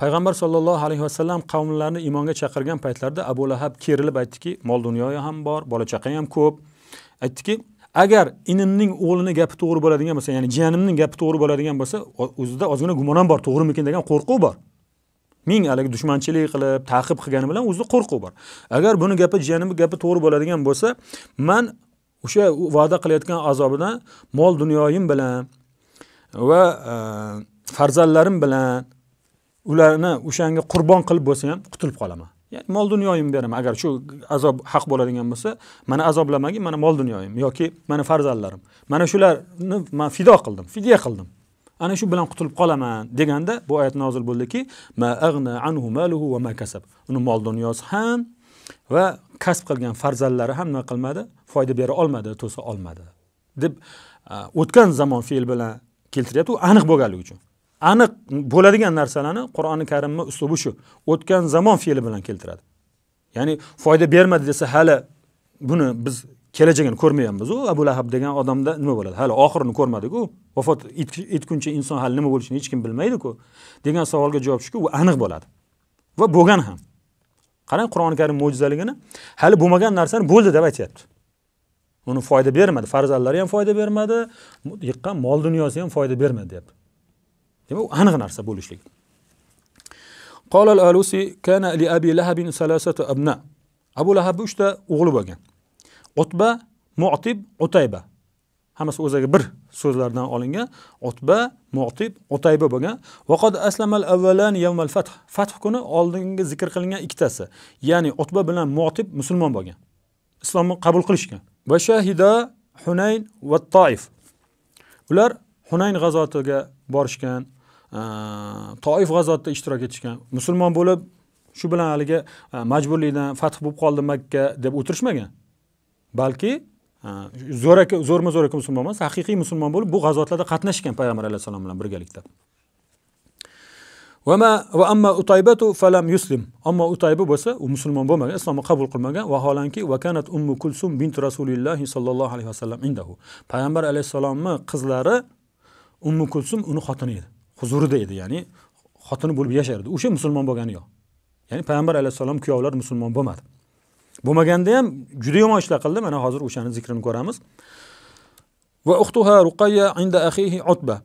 payg'ambar sollallohu alayhi vasallam qavmlarni iymonga chaqirgan paytlarida abu lahab kerilib aytdiki mol dunyoyi ham bor bola chaqa ham ko'p aytdiki agar inimning o'g'lini gapi to'g'ri bo'ladigan bo'lsa ya'ni jiyanimning gapi to'g'ri bo'ladigan bo'lsa o'zida ozgina gumon ham bor to'g'rimikin degan qo'rquv bor ming haligi dushmanchilik qilib ta'qib qilgani bilan o'zida qo'rquv bor agar buni gapi jiyanimni gapi to'g'ri bo'ladigan bo'lsa man o'sha va'da qilayotgan azobidan mol dunyoyim bilan va e, farzandlarim bilan ularni o'shanga qurbon qilib bo'lsa ham qutulib qolaman ya'ni mol dunyoyimni beraman agar shu azob haq bo'ladigan bo'lsa mani azoblamagin mana mol dunyoyim yoki mana farzandlarim mana shularni man fido qildim fidya qildim ana shu bilan qutulib qolaman deganda bu oyat nozil bo'ldiki anhu maluhu va uni mol dunyosi ham va kasb qilgan farzandlari ham nima qilmadi foyda bera olmadi to'sa olmadi deb o'tgan zamon fe'l bilan keltiryapti u aniq bo'lganligi uchun aniq bo'ladigan narsalarni qur'oni karimni uslubi shu o'tgan zamon fe'li bilan keltiradi ya'ni foyda bermadi desa hali buni biz kelajagini ko'rmayapmizu abu lahab degan odamda nima bo'ladi hali oxirini ko'rmadiku vafot etguncha inson hali nima bo'lishini hech kim bilmaydiku degan savolga javob shuki u aniq bo'ladi va bo'lgan ham qarang qur'oni karim mo'jizaligini hali bo'lmagan narsani bo'ldi deb aytyapti uni foyda bermadi farzandlari ham foyda bermadi yiqqan mol dunyosi ham foyda bermadi deyapti demak u aniq narsa bo'lishligi قال الألوسي كان لأبي لهب ثلاثة أبناء أبو لهب uchta o'g'li bo'lgan Utba, Mu'tib, Utayba. Hammasi o'ziga bir so'zlardan olingan. Otba, Mu'tib, Utayba bo'lgan. vaqod aslamal avvalan yawmal fath. Fath kuni oldingi zikr qilingan ikkitasi, ya'ni Otba bilan Mu'tib musulmon bo'lgan. Islomni qabul qilishgan. Va shahida Hunayn va Toif. Ular Hunayn g'azotiga borishgan, Toif g'azotida ishtirok etishgan. Musulmon bo'lib shu bilan haligi majburlikdan fath bo'lib qoldi Makka deb o'tirishmagan. balki zo'r zo'rma zo'raka musulmon emas haqiqiy musulmon bo'lib bu g'azotlarda qatnashgan payg'ambar alayhissalom bilan birgalikda vama va amma utaybatu falam yuslim ammo utayba bo'lsa u musulmon bo'lmagan islomni qabul qilmagan vaholanki vakanat ummu kulsum bint rasulillahi sollallohu alayhi vasallam indahu payg'ambar alayhissalomni qizlari ummu kulsum uni xotini edi huzurida edi ya'ni xotini bo'lib yashardi o'sha musulmon bo'lgani yo'q ya'ni payg'ambar alayhissalom kuyovlar musulmon bo'lmadi bo'lmaganda ham juda yomon ishlar qildi mana hozir o'shani zikrini ko'ramiz va uxtuha ruqayya inda axihi utba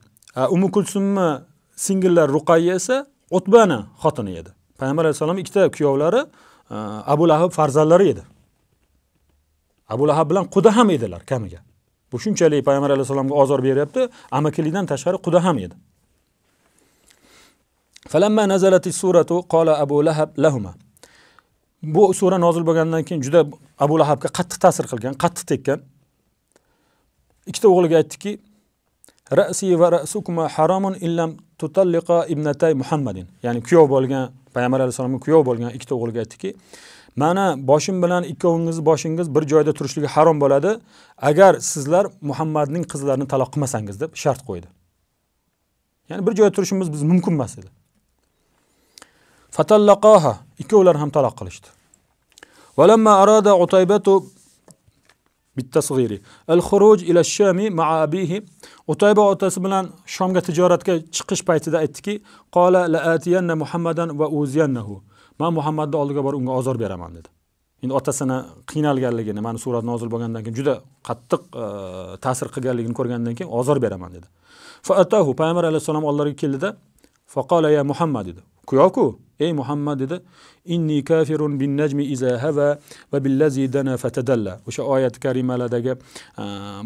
umi kulsumni singillar ruqayya esa utbani xotini edi payg'ambar alayhissalom ikkita kuyovlari abu lahab farzandlari edi abu lahab bilan quda ham edilar kamiga bu shunchalik payg'ambar alayhissalomga ozor beryapti amakilikdan tashqari quda ham edi falamma nazalati suratu qala abu lahab لهما bu sura nozil bo'lgandan keyin juda abu lahabga qattiq ta'sir qilgan qattiq tekkan ikkita o'g'liga aytdiki rasi va rasukuma haromun illam tutalliqa ibnatay muhammadin ya'ni kuyov bo'lgan payg'ambar alayhissalomga kuyov bo'lgan ikkita o'g'liga aytdiki mana boshim bilan ikkovingiz boshingiz bir joyda turishligi harom bo'ladi agar sizlar muhammadning qizlarini taloq qilmasangiz deb shart qo'ydi ya'ni bir joyda turishimiz biz mumkin emas edi fatallaqoha ikkovlari ham taloq qilishdi ولما أراد عتيبة بالتصغير الخروج إلى الشام مع أبيه عتيبة otasi bilan Shomga tijoratga chiqish paytida aytdiki qola laatiyanna muhammadan va uziyannahu man олдига бор унга азор бераман деди энди отасини otasini qiynalganligini mana surat nozil bo'lgandan keyin juda qattiq e, ta'sir qilganligini ko'rgandan keyin ozor beraman dedi пайғамбар алайҳиссалом alayhissalom oldilariga keldida faqola я муҳаммад деди kuyovku ey muhammad dedi inni kafirun bin najmi iza hava va billazi dana fatadalla o'sha oyat karimalardagi e,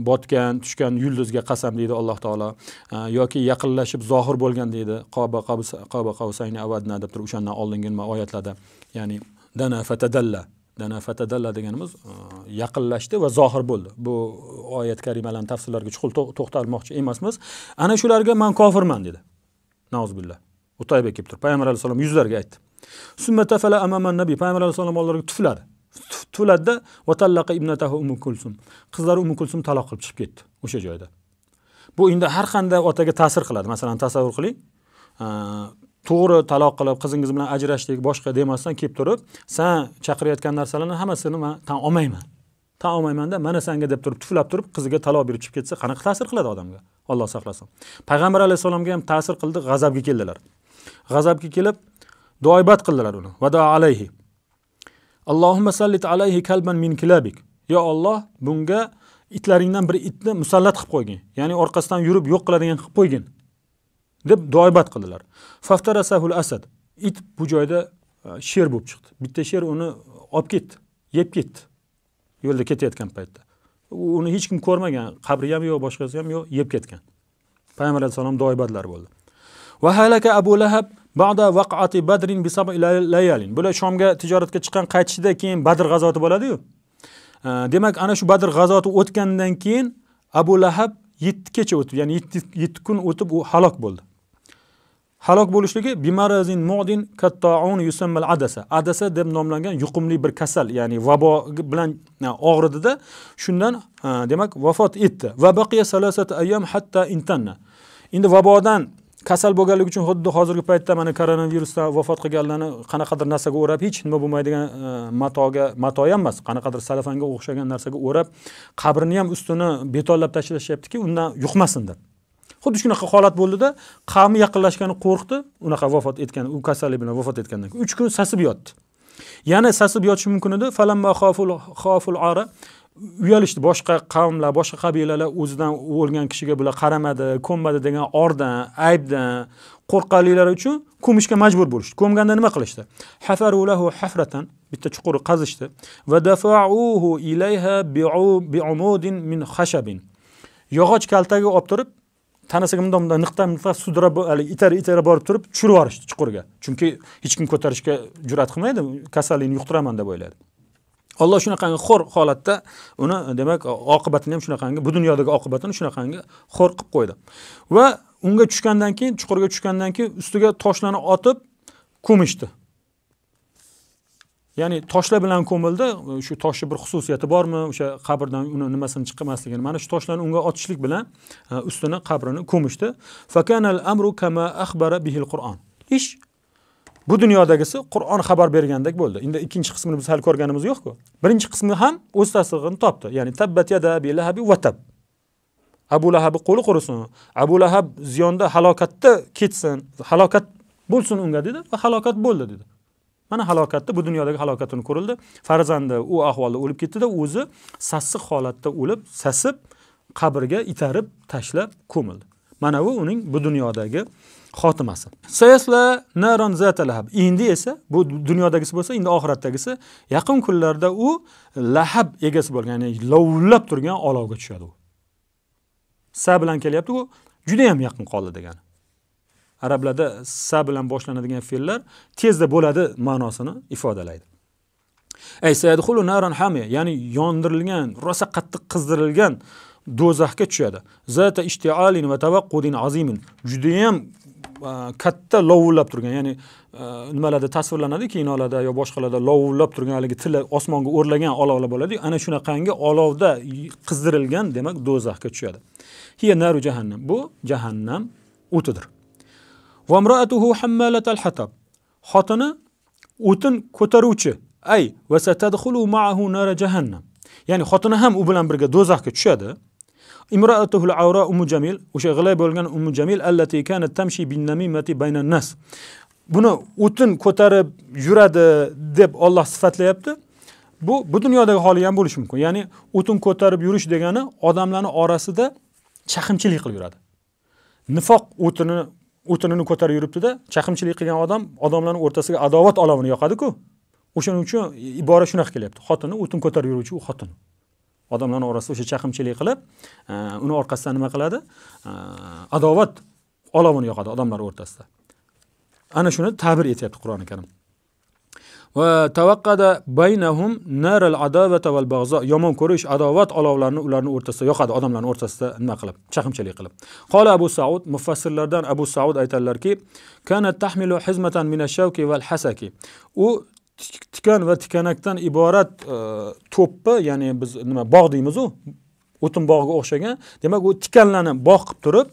botgan tushgan yulduzga qasam deydi alloh taolo e, yoki yaqinlashib zohir bo'lgan deydi qoba qoba qavsayni avadna deb turib o'shandan oldingi oyatlarda ya'ni dana fatadalla dana fatadalla deganimiz e, yaqinlashdi va zohir bo'ldi bu oyat karimalarni tafsirlarga chuqur to'xtalmoqchi emasmiz ana shularga man kofirman dedi nauzubillah utayba kelib turib payg'ambar alayhissalom yuzlariga aytdi summa tafala amaman nabiy payg'ambar alayhissalom oldilariga tufladi tufladida vatallaqa ibnatahu umu kulsum qizlari umu kulsum taloq qilib chiqib ketdi o'sha joyda bu endi har qanday otaga ta'sir qiladi masalan tasavvur qiling to'g'ri taloq qilib qizingiz bilan ajrashdik boshqa demasdan kelib turib san chaqirayotgan narsalarni hammasini man tan olmayman tan olmaymanda mana sanga deb turib tuflab turib qiziga taloq berib chiqib ketsa qanaqa ta'sir qiladi odamga olloh saqlasin payg'ambar alayhissalomga ham ta'sir qildi g'azabga keldilar g'azabga kelib duoibat qildilar uni vado alayhi allohumma sallit alayhi kalban min kilabik yo olloh bunga itlaringdan bir itni musallat qilib qo'ygin ya'ni orqasidan yurib yo'q qiladigan qilib qo'ygin deb duoibat qildilar faftarasahul asad it bu joyda e, sher bo'lib chiqdi bitta sher uni olib ketdi yeb ketdi yo'lda ketayotgan paytda uni hech kim ko'rmagan qabri ham yo'q boshqasi ham yo'q yeb ketgan payg'ambar alayhissalom duoibatlar bo'ldi va halaka abu lahab ba'da vaqati badrin bi layalin bular shomga tijoratga chiqqan qaytishida keyin badr g'azoti bo'ladi-yu demak ana shu badr g'azoti o'tgandan keyin abu lahab 7 kecha o'tib ya'ni 7 kun o'tib u halok bo'ldi halok bo'lishligi bimarazin modin kattaun yusammal adasa adasa deb nomlangan yuqumli bir kasal ya'ni vabo bilan e, og'ridida shundan e, demak vafot etdi va baqiya salasat ayyam hatta intanna endi vabodan kasal bo'lganligi uchun xuddi hozirgi paytda mana koronavirusdan vafot qilganlarni qanaqadir narsaga o'rab hech nima bo'lmaydigan e, matoga mato ham emas qanaqadir salafanga o'xshagan narsaga o'rab qabrini ham ustini betonlab tashlashyaptiki undan yuqmasin deb xuddi shunaqa holat bo'ldida qavmi yaqinlashgani qo'rqdi unaqa vafot etgan u kasallik bilan vafot etgandan keyin uch kun sasib yotdi yana sasib yotishi mumkin edi uyalishdi boshqa qavmlar boshqa qabilalar o'zidan o'lgan kishiga bular qaramadi ko'mmadi degan ordan aybdan qo'rqqanliklari uchun ko'mishga majbur bo'lishdi ko'mganda nima qilishdi hafaru lahu hafratan bitta chuqur qazishdi va dafauhu ilayha bi'umudin min khashabin yog'och kaltaga olib turib tanasiga bundoq bundoq niqta niqta sudrab haligi itara itara borib turib tushirib yuborishdi chuqurga chunki hech kim ko'tarishga jur'at qilmaydi kasallikni yuqtiraman deb o'yladi Alloh shunaqangi xor holatda uni demak oqibatini ham shunaqangi bu dunyodagi oqibatini shunaqangi xor qilib qo'ydi. Va unga tushgandan keyin chuqurga tushgandan keyin ustiga toshlarni otib ko'mishdi. Ya'ni toshlar bilan ko'mildi, shu toshni bir xususiyati bormi? O'sha qabrdan uni nimasini chiqmasligini. Mana shu toshlarni unga otishlik bilan e, ustini qabrini ko'mishdi. Fakanal amru kama akhbara bihil Qur'on. Ish bu dunyodagisi qur'on xabar bergandek bo'ldi endi ikkinchi qismini biz hali ko'rganimiz yo'qku birinchi qismi ham o'z tasdig'ini topdi ya'ni tabbat yada abi lahabi vatab abu lahabni qo'li qurisin abu lahab ziyonda halokatda ketsin halokat bo'lsin unga dedi va halokat bo'ldi dedi mana halokatda bu dunyodagi halokatini ko'rildi farzandi u ahvolda o'lib ketdida o'zi sassiq holatda o'lib sasib qabrga itarib tashlab ko'mildi mana bu uning bu dunyodagi xotimasi sayasla naron zatalahab endi esa bu dunyodagisi bo'lsa endi oxiratdagisi yaqin kunlarda u lahab egasi bo'lgan ya'ni lovullab turgan olovga tushadi u sa bilan kelyapti u judayam yaqin qoldi degani arablarda sa bilan boshlanadigan fe'llar tezda bo'ladi ma'nosini ifodalaydi ay naron ya'ni yondirilgan rosa qattiq qizdirilgan do'zaxga tushadi zata ishtialin va tavaqqudin azimin ham e, katta lovullab turgan ya'ni e, nimalarda tasvirlanadi kinolarda yo boshqalarda lovullab turgan haligi tili osmonga o'rlagan olovlar bo'ladi ana shunaqangi olovda qizdirilgan demak do'zaxga tushadi hiya naru jahannam bu jahannam o'tidir vamroatuhu hammalatal hatab xotini o'tin ko'taruvchi ay va satadkhulu maahu nara jahannam ya'ni xotini ham u bilan birga do'zaxga tushadi Imra'atuhul Avra Ummu Jamil, o'sha g'ilay bo'lgan Ummu Jamil allati kanat tamshi bin namimati baynan nas. Buni o'tin ko'tarib yuradi deb olloh sifatlayapti. Bu bu dunyodagi holi ham bo'lishi mumkin. Ya'ni o'tin ko'tarib yurish degani odamlarni orasida chaqimchilik qilib yuradi. Nifoq o'tini o'tinini ko'tarib yuribdida chaqimchilik qilgan odam odamlarni o'rtasiga adovat olovini yoqadiku O'shaning uchun ibora shunaqa kelyapti. Xotini o'tin ko'tarib yuruvchi u xotin. odamlarni orasida o'sha chaqimchilik qilib e, uni orqasidan nima qiladi e, adovat olovini yoqadi odamlar o'rtasida ana shuni ta'bir etyapti qur'oni karim va baynahum yomon ko'rish adovat olovlarini ularni o'rtasida yoqadi odamlarni o'rtasida nima qilib chaqimchilik qilib qola abu saud mufassirlardan abu saud aytadilarki tahmilu hizmatan min ash hasaki u tikan va tikanakdan iborat e, to'ppi ya'ni biz nima bog' deymiz-ku o'tin bog'iga o'xshagan demak u tikanlarni bog' qilib turib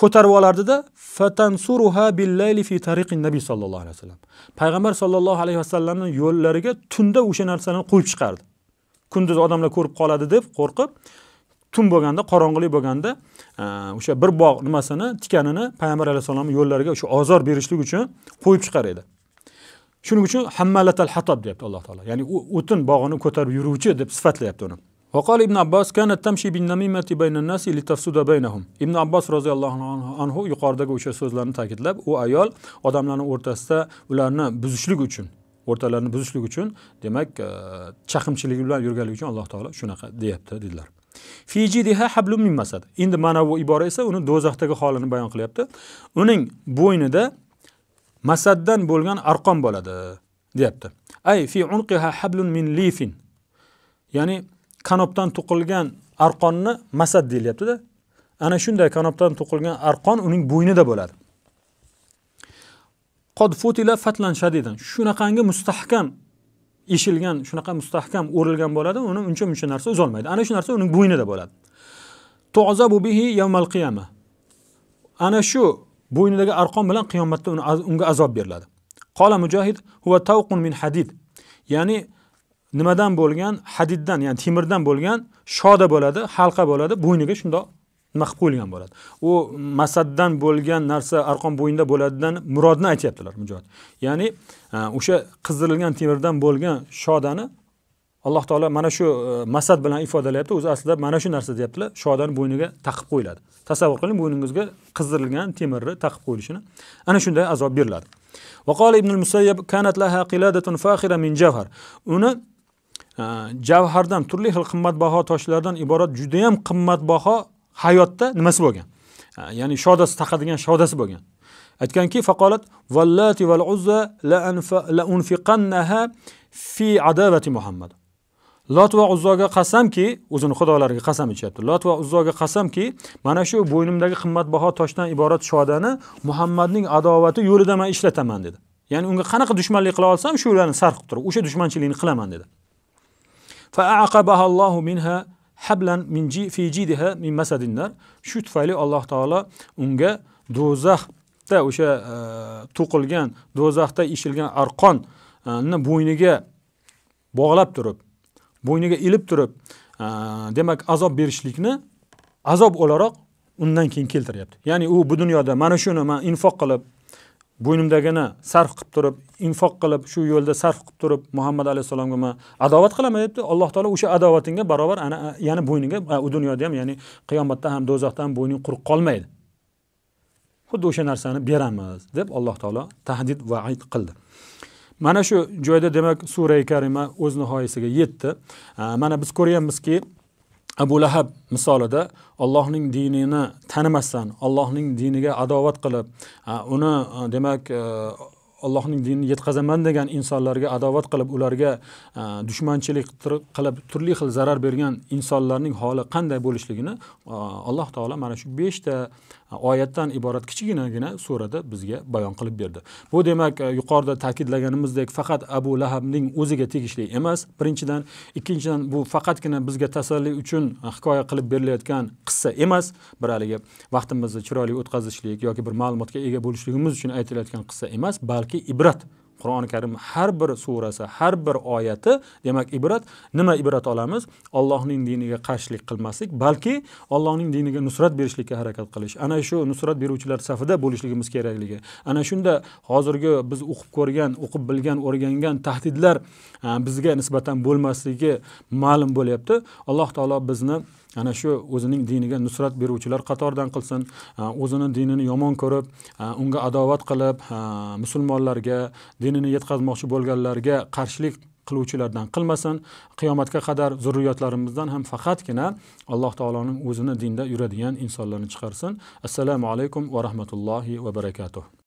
ko'tarib olardida fatansuruha billayli fi tariqin nabiy sollallohu alayhi vasallam payg'ambar sollallohu alayhi vasallamning yo'llariga tunda o'sha narsani qo'yib chiqardi kunduz odamlar ko'rib qoladi deb qo'rqib tun bo'lganda qorong'ulik bo'lganda e, o'sha bir bog' nimasini tikanini payg'ambar alayhissalomni yo'llariga o'sha ozor berishlik uchun qo'yib chiqar edi shuning uchun hammalatal hatab deyapti alloh taolo ya'ni o'tin bog'ini ko'tarib yuruvchi deb sifatlayapti uni وقال ibn عباس كانت تمشي bin namimati الناس لتفسد بينهم ابن عباس رضي الله عنه yuqoridagi o'sha so'zlarni ta'kidlab u ayol odamlarning o'rtasida ularni buzishlik uchun o'rtalarini buzishlik uchun demak e, chaqimchilik bilan yurganligi uchun alloh taolo shunaqa deyapti dedilar fijidiha min masad endi mana bu ibora esa uni do'zaxdagi holini bayon qilyapti uning bo'ynida masaddan bo'lgan arqon bo'ladi deyapti ay fi unqiha hablun min lifin ya'ni kanopdan to'qilgan arqonni masad deyilyaptida ana shunday kanopdan to'qilgan arqon uning bo'ynida bo'ladi qod futila fatlan shadidan shunaqangi mustahkam eshilgan shunaqa mustahkam o'rilgan bo'ladi uni uncha muncha narsa uzolmaydi ana shu narsa uning bo'ynida bo'ladi tu'zabu bihi yawmal qiyama ana shu bo'ynidagi arqon bilan qiyomatda unga azob beriladi. Qola mujohid huwa tawqun min hadid. Ya'ni nimadan bo'lgan? Hadiddan, ya'ni temirdan bo'lgan shoda bo'ladi, halqa bo'ladi, bo'yniga shundoq nima qilib qo'yilgan bo'ladi. U masaddan bo'lgan narsa arqon bo'yinda bo'ladidan murodni aytyaptilar mujohid. Ya'ni e, o'sha qizdirilgan temirdan bo'lgan shodani alloh taolo mana shu e, masad bilan ifodalayapti o'zi aslida mana shu narsa deyaptilar shodani bo'yniga taqib qo'yiladi tasavvur qiling bo'yningizga qizdirilgan temirni taqib qo'yilishini ana shunday azob beriladi uni e, javhardan turli xil qimmatbaho toshlardan iborat judayam qimmatbaho hayotda nimasi bo'lgan e, ya'ni shodasi taqadigan shodasi bo'lgan aytganki faqolat vallati val uzza la unfiqannaha fi adavati muhammad lot va uzzoga qasamki o'zini xudolariga qasam ichyapti lot va uzzoga qasamki mana shu bo'ynimdagi qimmatbaho toshdan iborat shodani muhammadning adovati yo'lida man ishlataman dedi ya'ni unga qanaqa dushmanlik qila olsam shu ularni sarf qilib turib o'sha dushmanchilikni qilaman dedi shu tufayli alloh taolo unga do'zaxda o'sha e, to'qilgan do'zaxda eshilgan arqonni bo'yniga bog'lab turib bo'yniga ilib turib, demak azob berishlikni azob o'laroq undan keyin keltiryapti. Ya'ni u bu dunyoda mana shuni men infoq qilib, bo'ynimdagini sarf qilib turib, infoq qilib, shu yo'lda sarf qilib turib Muhammad alayhissalomga man adovat qilaman deyapti Alloh taolo o'sha adovatingga barobar ana ya'ni bo'yniga u dunyoda ham, ya'ni qiyomatda ham, do'zaxda ham bo'yning quruq qolmaydi. Xuddi o'sha narsani beramiz deb Alloh taolo tahdid va ayd qildi. mana shu joyda demak sura karima o'z nihoyasiga yetdi mana biz ko'ryapmizki abu lahab misolida allohning dinini tanimasdan allohning diniga adovat qilib uni demak allohning dinini yetkazaman degan insonlarga adovat qilib ularga e, dushmanchilik qilib turli xil zarar bergan insonlarning holi qanday bo'lishligini e, alloh taolo mana shu beshta e, oyatdan iborat kichkinagina surada bizga bayon qilib berdi bu demak yuqorida ta'kidlaganimizdek faqat abu lahabning o'ziga tegishli emas birinchidan ikkinchidan bu faqatgina bizga tasalli uchun hikoya qilib berilayotgan qissa emas bir haligi vaqtimizni chiroyli o'tkazishlik yoki bir ma'lumotga ega bo'lishligimiz uchun aytilayotgan qissa emas balki demakki ibrat qur'oni karim har bir surasi har bir oyati demak ibrat nima ibrat olamiz allohning diniga qarshilik qilmaslik balki allohning diniga nusrat berishlikka harakat qilish ana shu nusrat beruvchilar safida bo'lishligimiz kerakligi ana shunda hozirgi biz o'qib ko'rgan o'qib bilgan o'rgangan tahdidlar e, bizga nisbatan bo'lmasligi ma'lum bo'lyapti alloh taolo bizni ana shu o'zining diniga nusrat beruvchilar qatoridan qilsin o'zini dinini yomon ko'rib unga adovat qilib musulmonlarga dinini yetkazmoqchi bo'lganlarga qarshilik qiluvchilardan qilmasin qiyomatga qadar zurriyotlarimizdan ham faqatgina alloh taoloning o'zini dinda yuradigan insonlarni chiqarsin assalomu alaykum va rahmatullohi va barakatuh